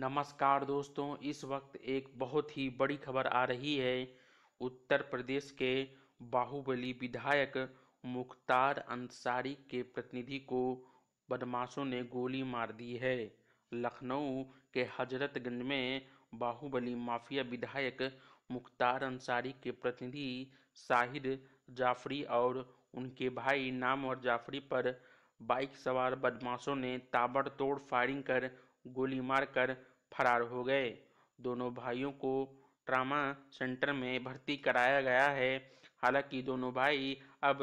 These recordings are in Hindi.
नमस्कार दोस्तों इस वक्त एक बहुत ही बड़ी खबर आ रही है उत्तर प्रदेश के बाहुबली विधायक मुख्तार अंसारी के प्रतिनिधि को बदमाशों ने गोली मार दी है लखनऊ के हजरतगंज में बाहुबली माफिया विधायक मुख्तार अंसारी के प्रतिनिधि साहिद जाफरी और उनके भाई नाम और जाफरी पर बाइक सवार बदमाशों ने ताबड़तोड़ फायरिंग कर गोली मारकर फरार हो गए दोनों भाइयों को ट्रामा सेंटर में भर्ती कराया गया है हालांकि दोनों भाई अब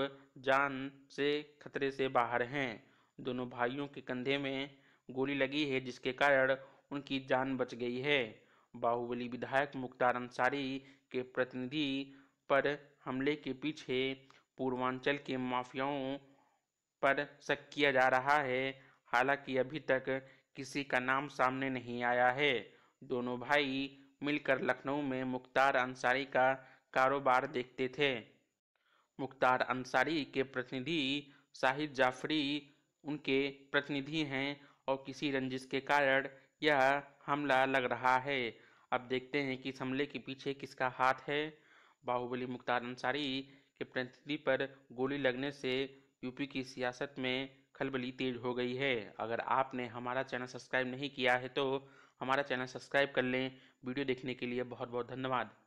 जान से खतरे से बाहर हैं दोनों भाइयों के कंधे में गोली लगी है जिसके कारण उनकी जान बच गई है बाहुबली विधायक मुख्तार अंसारी के प्रतिनिधि पर हमले के पीछे पूर्वांचल के माफियाओं पर शक किया जा रहा है हालांकि अभी तक किसी का नाम सामने नहीं आया है दोनों भाई मिलकर लखनऊ में मुख्तार अंसारी का कारोबार देखते थे मुख्तार अंसारी के प्रतिनिधि साहिद जाफरी उनके प्रतिनिधि हैं और किसी रंजिश के कारण यह हमला लग रहा है अब देखते हैं कि इस हमले के पीछे किसका हाथ है बाहुबली मुख्तार अंसारी के प्रतिनिधि पर गोली लगने से यूपी की सियासत में खलबली तेज हो गई है अगर आपने हमारा चैनल सब्सक्राइब नहीं किया है तो हमारा चैनल सब्सक्राइब कर लें वीडियो देखने के लिए बहुत बहुत धन्यवाद